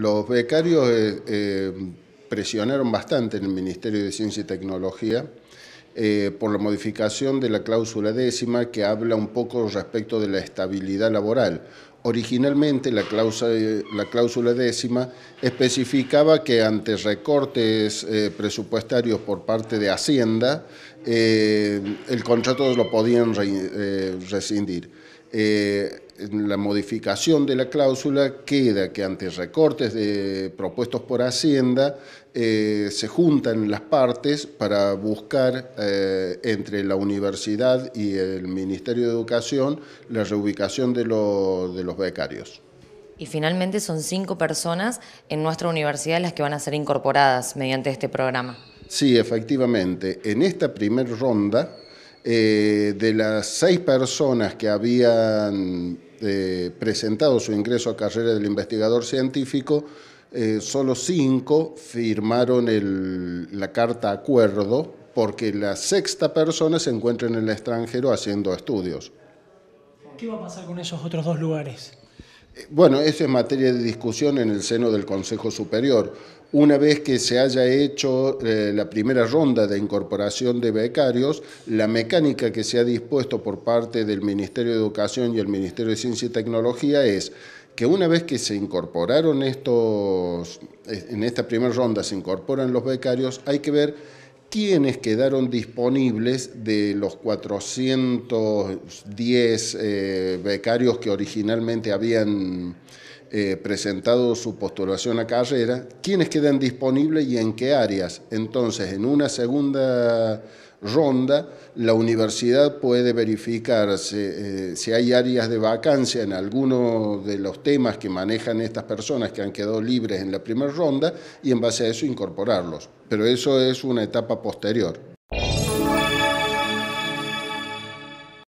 Los becarios eh, eh, presionaron bastante en el Ministerio de Ciencia y Tecnología eh, por la modificación de la cláusula décima que habla un poco respecto de la estabilidad laboral. Originalmente la cláusula, décima especificaba que ante recortes presupuestarios por parte de Hacienda, el contrato lo podían rescindir la modificación de la cláusula queda que ante recortes propuestos por Hacienda eh, se juntan las partes para buscar eh, entre la universidad y el Ministerio de Educación la reubicación de, los becarios. Y finalmente son cinco personas en nuestra universidad las que van a ser incorporadas mediante este programa. Sí, efectivamente. En esta primera ronda, eh, de las seis personas que habían eh, presentado su ingreso a carrera del investigador científico, eh, solo cinco firmaron la carta acuerdo porque la sexta persona se encuentra en el extranjero haciendo estudios. ¿Qué va a pasar con esos otros dos lugares? Eh, bueno, eso es materia de discusión en el seno del Consejo Superior una vez que se haya hecho eh, la primera ronda de incorporación de becarios, la mecánica que se ha dispuesto por parte del Ministerio de Educación y el Ministerio de Ciencia y Tecnología es que una vez que se incorporaron estos, eh, en esta primera ronda se incorporan los becarios, hay que ver quiénes quedaron disponibles de los 410 eh, becarios que originalmente habían eh, presentado su postulación a carrera, quiénes quedan disponibles y en qué áreas. Entonces, en una segunda ronda, la universidad puede verificar eh, si hay áreas de vacancia en alguno de los temas que manejan estas personas que han quedado libres en la primera ronda y en base a eso incorporarlos. Pero eso es una etapa posterior.